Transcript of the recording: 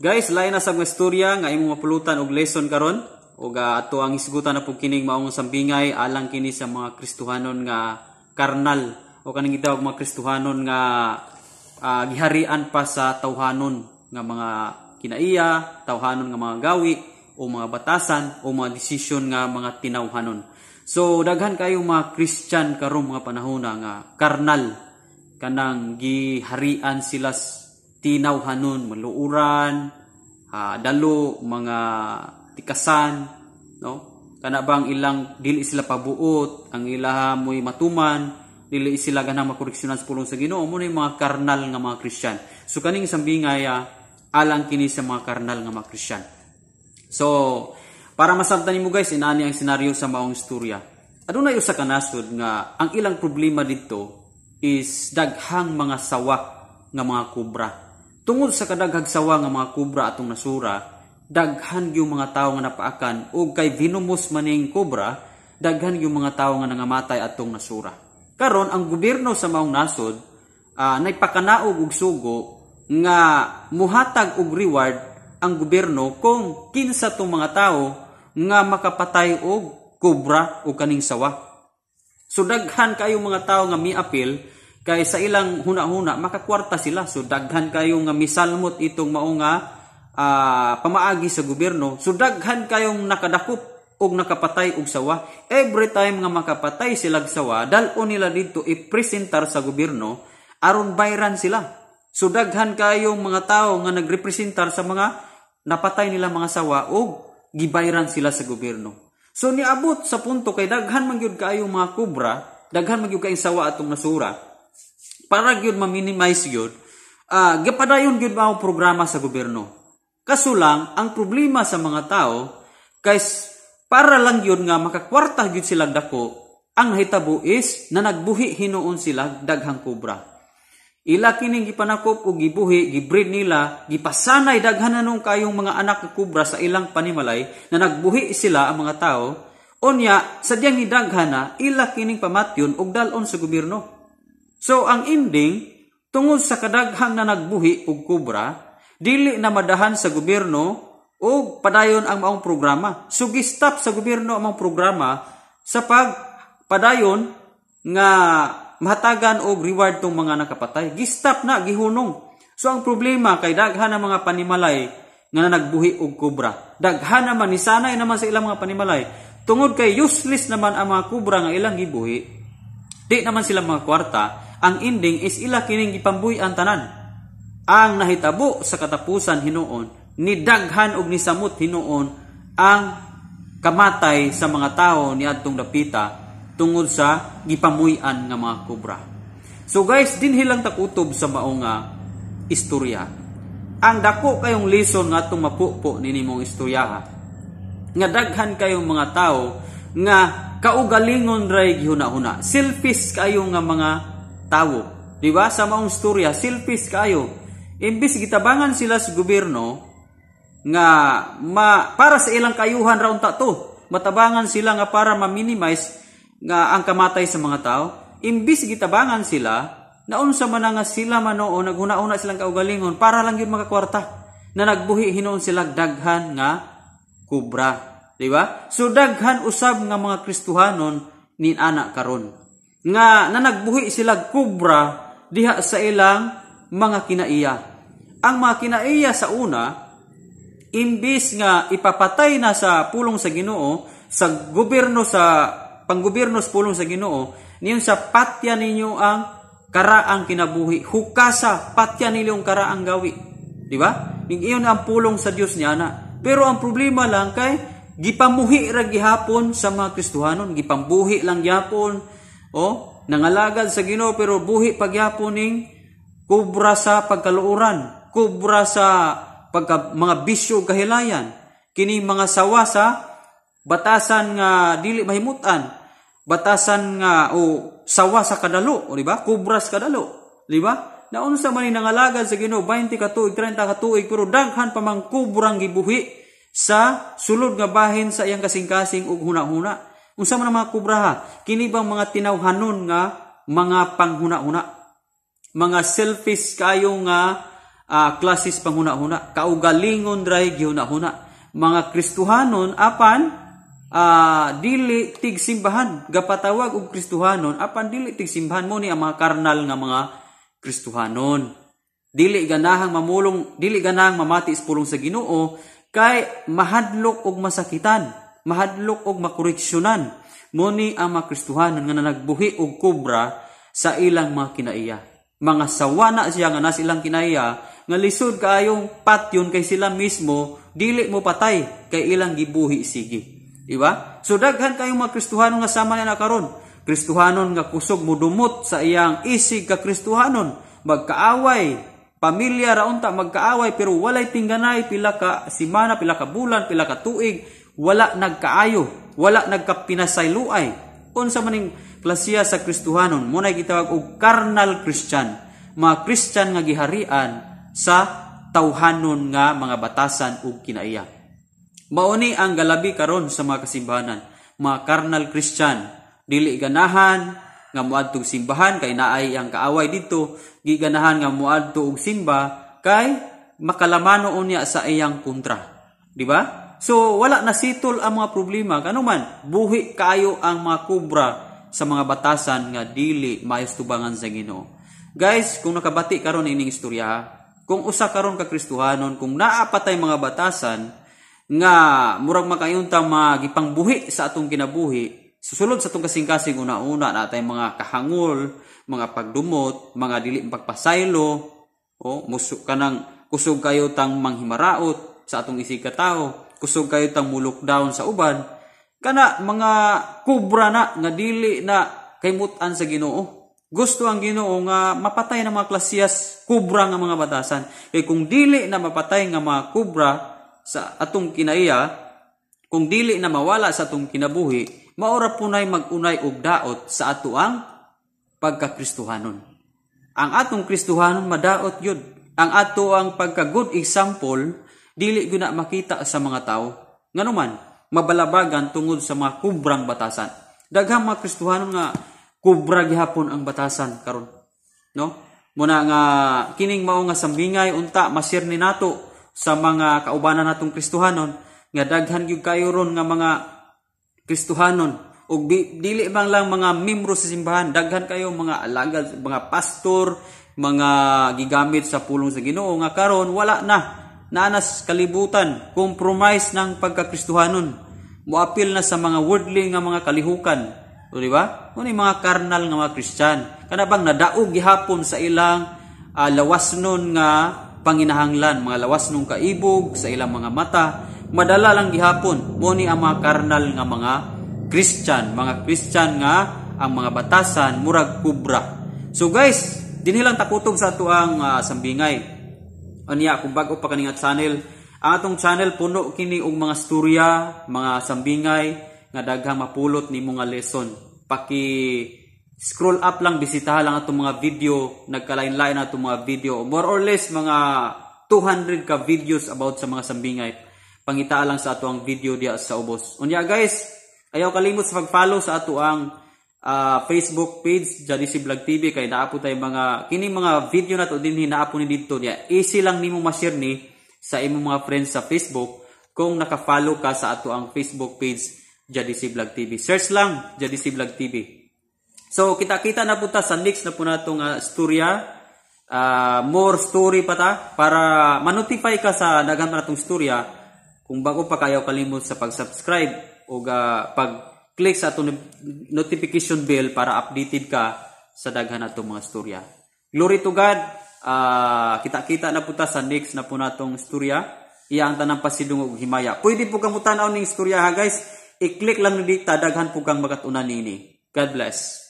Guys, lain na sa mga istorya nga imong mapulutan og lesson karon ug uh, ah, ato ang isgutan na pug kining maong sambingay alang kini sa mga Kristohanon nga karnal o kaning gitawag mga Kristohanon nga uh, giharian pa sa tawhanon nga mga kinaiya, tawhanon nga mga gawi o mga batasan o mga desisyon nga mga tinawhanon. So daghan kayo mga Christian karong mga panahon nga karnal kanang giharian sila tinaw hanon maluuran uh, dalo mga tikasan no kana bang ilang dili sila pabuot ang ilaha moy matuman dili sila ganang makoreksyonan sa pulong sa Ginoo mo mga karnal nga mga Kristiyan so kaning sambingay ah, alang kini sa mga karnal nga mga Christian so para masabtan nimo guys inani ang senaryo sa maong istorya adunay yo sa kanasod nga ang ilang problema didto is daghang mga sawa nga mga kubra Tungod sa kadaghag sawa nga mga kubra atong nasura, daghan yung mga tao nga napaakan o kay venomous maning kubra, daghan yung mga tao nga nangamatay atong nasura. Karon ang gobyerno sa maong nasod uh, ah, nagpakanaog og sugo nga muhatag og reward ang gobyerno kung kinsa tong mga tao nga makapatay og kubra o kaning sawa. So daghan kayo mga tao nga miapil Kay sa ilang huna-huna, makakwarta sila. So daghan kayo nga misalmot itong mao uh, pamaagi sa gobyerno. So daghan kayong nakadakop og nakapatay og sawa. Every time nga makapatay sila sawa, dalon nila dito ipresentar sa gobyerno aron bayran sila. So daghan kayong mga tao nga nagrepresentar sa mga napatay nila mga sawa og gibayran sila sa gobyerno. So niabot sa punto kay daghan man gyud mga kubra, daghan man gyud kaayo sawa atong nasura para gyud ma-minimize gyud uh, ah, gipadayon gyud mao programa sa gobyerno. Kaso lang ang problema sa mga tao kay para lang gyud nga makakwarta gyud silang dako ang hitabo is na nagbuhi hinuon sila daghang kobra. Ila kining gipanakop o gibuhi, gibreed nila, gipasanay daghan nung kayong mga anak ng kubra sa ilang panimalay na nagbuhi sila ang mga tao, unya sadyang gidaghan na ila kining pamatyon og dalon sa gobyerno. So ang ending tungod sa kadaghang na nagbuhi og kubra dili na madahan sa gobyerno o padayon ang maong programa. So gistop sa gobyerno ang maong programa sa pagpadayon nga mahatagan og reward tong mga nakapatay. Gistop na gihunong. So ang problema kay daghan ang mga panimalay nga nagbuhi og kubra. Daghan naman ni sanay naman sa ilang mga panimalay. Tungod kay useless naman ang mga kubra nga ilang gibuhi. Di naman sila mga kwarta ang ending is ila kining gipambuy-an tanan. Ang nahitabo sa katapusan hinuon, ni daghan og nisamot hinuon ang kamatay sa mga tao ni adtong dapita tungod sa gipamuy-an nga mga kubra. So guys, din hilang takutob sa maong istorya. Ang dako kayong lesson nga atong mapupo nini mong istorya ha. Nga daghan kayong mga tao nga kaugalingon ray gihuna-huna. Selfish kayo nga mga tawo. Di ba? Sa maong storya, selfish kayo. Imbis gitabangan sila sa gobyerno nga ma, para sa ilang kayuhan raon ta to. Matabangan sila nga para ma-minimize nga ang kamatay sa mga tao. Imbis gitabangan sila naunsa man nga sila manoon naghuna-una silang kaugalingon para lang yun makakwarta na nagbuhi hinoon sila daghan nga kubra. Di ba? So daghan usab nga mga Kristuhanon nin anak karon nga na nagbuhi sila kubra diha sa ilang mga kinaiya. Ang mga kinaiya sa una, imbis nga ipapatay na sa pulong sa Ginoo, sa gobyerno sa panggobyerno sa pulong sa Ginoo, niyon sa patya ninyo ang karaang kinabuhi. Hukasa, patya ninyo ang karaang gawi. Di ba? Iyon ang pulong sa Dios niya na. Pero ang problema lang kay gipamuhi ra gihapon sa mga kristuhanon, gipambuhi lang gyapon o, nangalagad sa Ginoo pero buhi pagyaponing kubra sa pagkaluuran, kubra sa pagka, mga bisyo kahilayan, kining mga sawa sa batasan nga dili mahimutan, batasan nga o sawa sa kadalo, o di ba? Kubras kadalo, di ba? Naunsa man ni nangalagad sa Ginoo 20 ka tuig, 30 ka tuig pero daghan pa man kubrang gibuhi sa sulod nga bahin sa iyang kasing-kasing ug huna-huna. Unsa man ang mga kubraha? Kini bang mga tinawhanon nga mga panghuna-huna? Mga selfish kayo nga uh, ah, klases panghuna-huna. Kaugalingon dray gihuna-huna. Mga Kristuhanon apan uh, dili tig simbahan gapatawag og Kristuhanon apan dili tig simbahan mo ni ang mga karnal nga mga Kristuhanon. Dili ganahang mamulong, dili ganahang mamati sa sa Ginoo kay mahadlok og masakitan mahadlok og makoreksyonan muni ang mga Kristohanon nga nagbuhi og kubra sa ilang mga kinaiya. Mga sawana siya nga nas ilang kinaiya nga lisod kaayong patyon kay sila mismo dili mo patay kay ilang gibuhi sige. Di ba? So daghan kayong mga Kristohanon nga sama na karon. Kristuhanon nga kusog mudumot sa iyang isig ka Kristuhanon. magkaaway pamilya raunta magkaaway pero walay tingganay pila ka simana pila ka bulan pila ka tuig wala nagkaayo, wala nagkapinasayluay. Unsa maning klasiya sa Kristuhanon, mo muna gitawag og carnal Christian, mga Christian nga giharian sa tawhanon nga mga batasan ug kinaiya. Mauni ang galabi karon sa mga kasimbahanan, mga carnal Christian, dili ganahan, nga muadtog simbahan kay naay ang kaaway dito giganahan nga muadto og simba kay makalamano unya sa iyang kontra di ba So, wala nasitol ang mga problema. Kanuman, buhi kayo ang mga kubra sa mga batasan nga dili mayos tubangan sa Ginoo. Guys, kung nakabati karon ining istorya, kung usa karon ka Kristohanon, kung naa patay mga batasan nga murag makayunta magipangbuhi sa atong kinabuhi, susulod sa atong kasingkasing una-una na mga kahangol, mga pagdumot, mga dili pagpasaylo, o oh, musuk kanang kusog kayo tang manghimaraot sa atong isig katao kusog kayo tang mulok down sa uban kana mga kubra na nga dili na kaymutan sa Ginoo gusto ang Ginoo nga mapatay na mga klasiyas kubra nga mga batasan kay kung dili na mapatay nga mga kubra sa atong kinaiya kung dili na mawala sa atong kinabuhi maura punay magunay og daot sa atoang pagkakristuhanon ang atong kristuhanon madaot yun ang ato ang pagka good example dili guna makita sa mga tao nganuman mabalabagan tungod sa mga kubrang batasan daghang mga Kristohano nga kubra gihapon ang batasan karon no muna nga kining mao nga sambingay unta masir ni nato sa mga kaubanan natong Kristohanon nga daghan gyud kayo ron nga mga Kristohanon og dili bang lang mga membro sa simbahan daghan kayo mga alagad mga pastor mga gigamit sa pulong sa Ginoo nga karon wala na nanas kalibutan, compromise ng pagkakristuhanon. Muapil na sa mga worldly nga mga kalihukan. O di ba? Unay mga karnal nga mga Kristiyan. Kanabang nadaog gihapon sa ilang uh, ah, lawasnon nga panginahanglan, mga lawasnon kaibog sa ilang mga mata, madala lang gihapon. Muni ang mga karnal nga mga Kristiyan, mga Kristiyan nga ang mga batasan murag kubra. So guys, dinhilang takutob sa ato ang uh, sambingay aniya kung bago pa kaninga channel ang atong channel puno kini og mga storya mga sambingay nga daghang mapulot ni mga lesson paki scroll up lang bisitaha lang atong mga video nagkalain-lain atong mga video more or less mga 200 ka videos about sa mga sambingay pangitaa lang sa atong video diya sa ubos unya guys ayaw kalimot sa pag-follow sa ato ang uh, Facebook page jadi si Vlog TV kay naa po tay mga kini mga video na dinhi naa po ni didto niya. Easy lang nimo ma-share ni sa imong mga friends sa Facebook kung naka-follow ka sa ato ang Facebook page jadi si Vlog TV. Search lang jadi si Vlog TV. So kita-kita na po ta sa next na po natong uh, ah, storya. Uh, ah, more story pa ta para ma-notify ka sa daghan pa natong storya kung bago pa kayo kalimot sa pag-subscribe o uh, pag click sa atong notification bell para updated ka sa daghan atong mga storya. Glory to God. Uh, kita-kita na po sa next na po natong storya. Iya ang tanang pasidong og himaya. Pwede po kang mutanaw ning storya ha guys. I-click lang ni dita daghan po kang makatunan nini. God bless.